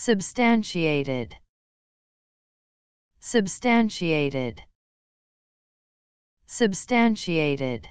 substantiated substantiated substantiated